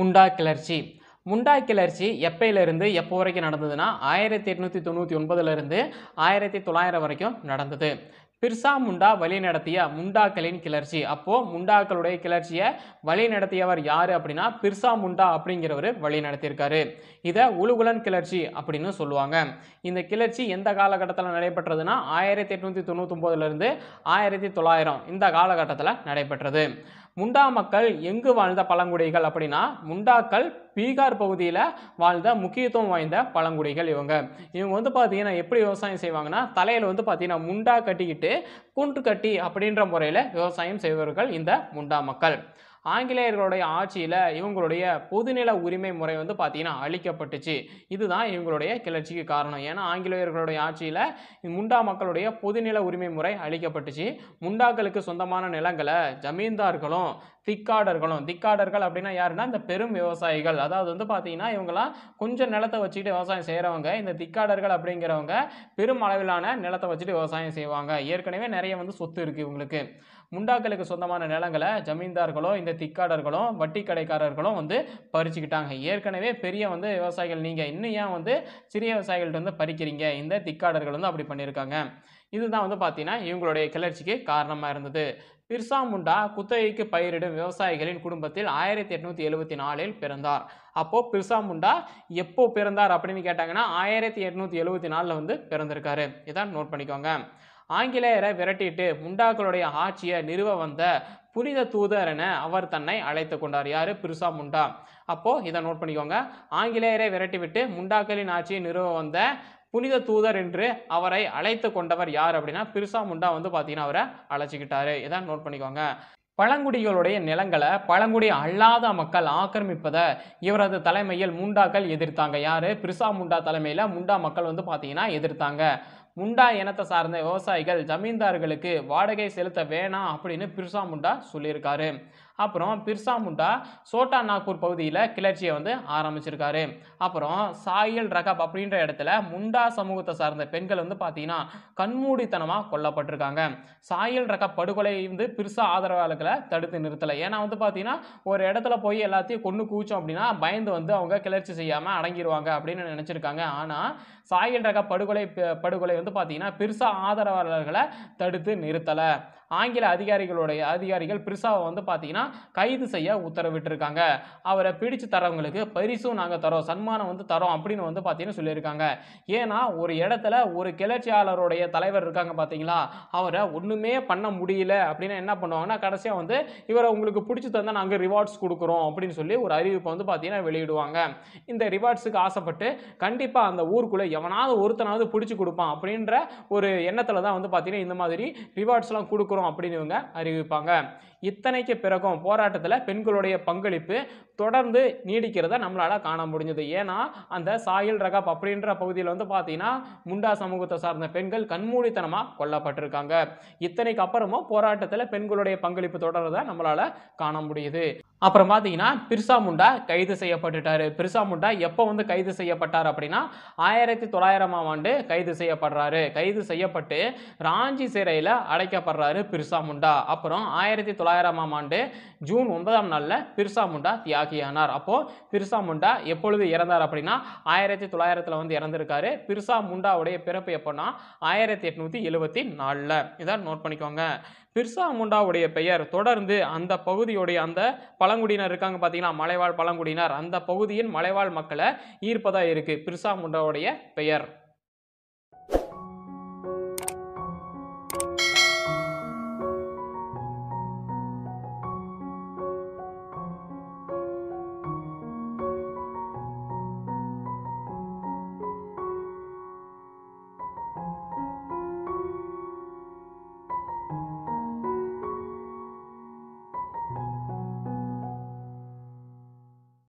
முண்டா கிளர்ச்சி முண்டா கிளர்ச்சி எப்பையிலேருந்து எப்போ வரைக்கும் நடந்ததுன்னா ஆயிரத்தி எட்நூற்றி தொண்ணூற்றி ஒன்பதுலேருந்து ஆயிரத்தி தொள்ளாயிரம் வரைக்கும் நடந்தது பிர்சா முண்டா வழி நடத்திய முண்டாக்களின் கிளர்ச்சி அப்போது முண்டாக்களுடைய கிளர்ச்சியை வழி நடத்தியவர் யார் அப்படின்னா பிர்சா முண்டா அப்படிங்கிறவர் வழி நடத்தியிருக்காரு இதை உழுகுலன் கிளர்ச்சி அப்படின்னு சொல்லுவாங்க இந்த கிளர்ச்சி எந்த காலகட்டத்தில் நடைபெற்றதுன்னா ஆயிரத்தி எட்நூற்றி தொண்ணூத்தொம்போதுலேருந்து ஆயிரத்தி தொள்ளாயிரம் இந்த காலகட்டத்தில் நடைபெற்றது முண்டா மக்கள் எங்கு வாழ்ந்த பழங்குடிகள் அப்படின்னா முண்டாக்கள் பீகார் பகுதியில் வாழ்ந்த முக்கியத்துவம் வாய்ந்த பழங்குடிகள் இவங்க இவங்க வந்து பார்த்தீங்கன்னா எப்படி விவசாயம் செய்வாங்கன்னா தலையில் வந்து பார்த்தீங்கன்னா முண்டா கட்டிக்கிட்டு குன்று கட்டி அப்படின்ற முறையில் விவசாயம் செய்வர்கள் இந்த முண்டா மக்கள் ஆங்கிலேயர்களுடைய ஆட்சியில் இவங்களுடைய பொதுநில உரிமை முறை வந்து பார்த்திங்கன்னா அழிக்கப்பட்டுச்சு இதுதான் இவங்களுடைய கிளர்ச்சிக்கு காரணம் ஏன்னா ஆங்கிலேயர்களுடைய ஆட்சியில் முண்டா மக்களுடைய பொதுநில உரிமை முறை அழிக்கப்பட்டுச்சு முண்டாக்களுக்கு சொந்தமான நிலங்களை ஜமீன்தார்களும் திக்காடர்களும் திக்காடர்கள் அப்படின்னா யாருன்னா இந்த பெரும் விவசாயிகள் அதாவது வந்து பார்த்தீங்கன்னா இவங்களாம் கொஞ்சம் நிலத்தை வச்சுக்கிட்டு விவசாயம் செய்கிறவங்க இந்த திக்காடர்கள் அப்படிங்கிறவங்க பெரும் அளவிலான நிலத்தை வச்சுட்டு விவசாயம் செய்வாங்க ஏற்கனவே நிறைய வந்து சொத்து இருக்குது இவங்களுக்கு முண்டாக்களுக்கு சொந்தமான நிலங்களை ஜமீன்தார்களும் இந்த திக்காடர்களும் வட்டி கடைக்காரர்களும் வந்து பறிச்சுக்கிட்டாங்க ஏற்கனவே பெரிய வந்து விவசாயிகள் நீங்கள் இன்னும் ஏன் வந்து சிறிய விவசாயிகள்கிட்ட வந்து பறிக்கிறீங்க இந்த திக்காடர்கள் வந்து அப்படி பண்ணியிருக்காங்க இதுதான் வந்து பார்த்தீங்கன்னா இவங்களுடைய கிளர்ச்சிக்கு காரணமாக இருந்தது பிர்சா முண்டா குத்தகைக்கு பயிரிடும் விவசாயிகளின் குடும்பத்தில் ஆயிரத்தி எட்நூற்றி எழுபத்தி நாலில் பிறந்தார் அப்போது பிர்சா முண்டா எப்போ பிறந்தார் அப்படின்னு கேட்டாங்கன்னா ஆயிரத்தி எட்நூற்றி எழுபத்தி நாலில் வந்து பிறந்திருக்காரு இதான் நோட் பண்ணிக்கோங்க ஆங்கிலேயரை விரட்டிட்டு முண்டாக்களுடைய ஆட்சியை நிறுவ வந்த புனித தூதர் என அவர் தன்னை அழைத்து கொண்டார் யார் பிரிசா முண்டா அப்போது இதை நோட் பண்ணிக்கோங்க ஆங்கிலேயரை விரட்டிவிட்டு முண்டாக்களின் ஆட்சியை நிறுவ வந்த புனித தூதர் என்று அவரை அழைத்து கொண்டவர் யார் அப்படின்னா பிரிசா முண்டா வந்து பார்த்தீங்கன்னா அவரை அழைச்சிக்கிட்டாரு இதான் நோட் பண்ணிக்கோங்க பழங்குடிகளுடைய நிலங்களை பழங்குடி அல்லாத மக்கள் ஆக்கிரமிப்பதை இவரது தலைமையில் முண்டாக்கள் எதிர்த்தாங்க யார் பிரிசா முண்டா தலைமையில் முண்டா மக்கள் வந்து பார்த்தீங்கன்னா எதிர்த்தாங்க முண்டா இனத்தை சார்ந்த விவசாயிகள் ஜமீன்தார்களுக்கு வாடகை செலுத்த வேணாம் அப்படின்னு பிர்சா முண்டா சொல்லியிருக்காரு அப்புறம் பிர்சா முண்டா சோட்டா நாக்பூர் பகுதியில் கிளர்ச்சியை வந்து ஆரம்பிச்சிருக்காரு அப்புறம் சாயல் ரகப் அப்படின்ற இடத்துல முண்டா சமூகத்தை சார்ந்த பெண்கள் வந்து பார்த்தீங்கன்னா கண்மூடித்தனமாக கொல்லப்பட்டிருக்காங்க சாயல் ரகப் படுகொலை வந்து பிர்சா ஆதரவாளர்களை தடுத்து நிறுத்தலை ஏன்னா வந்து பார்த்தீங்கன்னா ஒரு இடத்துல போய் எல்லாத்தையும் கொண்டு கூச்சோம் அப்படின்னா பயந்து வந்து அவங்க கிளர்ச்சி செய்யாமல் அடங்கிடுவாங்க அப்படின்னு நினச்சிருக்காங்க ஆனால் சாயல் ரக படுகொலை படுகொலை வந்து பார்த்தீங்கன்னா பிர்சா ஆதரவாளர்களை தடுத்து நிறுத்தலை ஆங்கில அதிகாரிகளுடைய அதிகாரிகள் பிரிசாவை வந்து பார்த்தீங்கன்னா கைது செய்ய உத்தரவிட்டிருக்காங்க அவரை பிடிச்சு தரவங்களுக்கு பரிசும் நாங்கள் தரோம் சன்மானம் வந்து தரோம் அப்படின்னு வந்து பார்த்தீங்கன்னா சொல்லியிருக்காங்க ஏன்னா ஒரு இடத்துல ஒரு கிளர்ச்சியாளருடைய தலைவர் இருக்காங்க பார்த்தீங்களா அவரை ஒன்றுமே பண்ண முடியல அப்படின்னா என்ன பண்ணுவாங்கன்னா கடைசியாக வந்து இவரை உங்களுக்கு பிடிச்சி தந்தால் நாங்கள் ரிவார்ட்ஸ் கொடுக்குறோம் அப்படின்னு சொல்லி ஒரு அறிவிப்பை வந்து பார்த்தீங்கன்னா வெளியிடுவாங்க இந்த ரிவார்ட்ஸுக்கு ஆசைப்பட்டு கண்டிப்பாக அந்த ஊருக்குள்ளே எவனாவது ஒருத்தனாவது பிடிச்சி கொடுப்பான் அப்படின்ற ஒரு எண்ணத்தில் தான் வந்து பார்த்தீங்கன்னா இந்த மாதிரி ரிவார்ட்ஸ்லாம் கொடுக்குறோம் வரும் அப்படின்னு இவங்க அறிவிப்பாங்க இத்தனைக்கு பிறகும் போராட்டத்தில் பெண்களுடைய பங்களிப்பு தொடர்ந்து நீடிக்கிறத நம்மளால் காண முடிஞ்சது ஏன்னா அந்த சாயில் ரகாப் அப்படின்ற பகுதியில் வந்து பார்த்தீங்கன்னா முண்டா சமூகத்தை சார்ந்த பெண்கள் கண்மூடித்தனமாக கொல்லப்பட்டிருக்காங்க இத்தனைக்கு அப்புறமும் போராட்டத்தில் பெண்களுடைய பங்களிப்பு தொடர்றதை நம்மளால் காண முடியுது அப்புறம் பார்த்தீங்கன்னா பிர்சா முண்டா கைது செய்யப்பட்டுட்டார் பிர்சா முண்டா எப்போ வந்து கைது செய்யப்பட்டார் அப்படின்னா ஆயிரத்தி தொள்ளாயிரமாம் ஆண்டு கைது செய்யப்படுறாரு கைது செய்யப்பட்டு ராஞ்சி சிறையில் அடைக்கப்படுறாரு பிர்சா முண்டா அப்புறம் ஆயிரத்தி தொள்ளாயிரமாம் ஆண்டு ஜூன் ஒன்பதாம் நாளில் பிர்சா முண்டா தியாகியானார் அப்போது பிர்சா முண்டா எப்பொழுது இறந்தார் அப்படின்னா ஆயிரத்தி தொள்ளாயிரத்தில் வந்து இறந்திருக்காரு பிர்சா முண்டாவுடைய பிறப்பு எப்போன்னா ஆயிரத்தி எட்நூற்றி எழுபத்தி நாலில் இதை நோட் பண்ணிக்கோங்க பிர்சா முண்டாவுடைய பெயர் தொடர்ந்து அந்த பகுதியுடைய அந்த பழங்குடியினர் இருக்காங்க பார்த்தீங்கன்னா மலைவாழ் பழங்குடியினர் அந்த பகுதியின் மலைவாழ் மக்களை ஈர்ப்பதாக இருக்குது பிர்சா முண்டாவுடைய பெயர்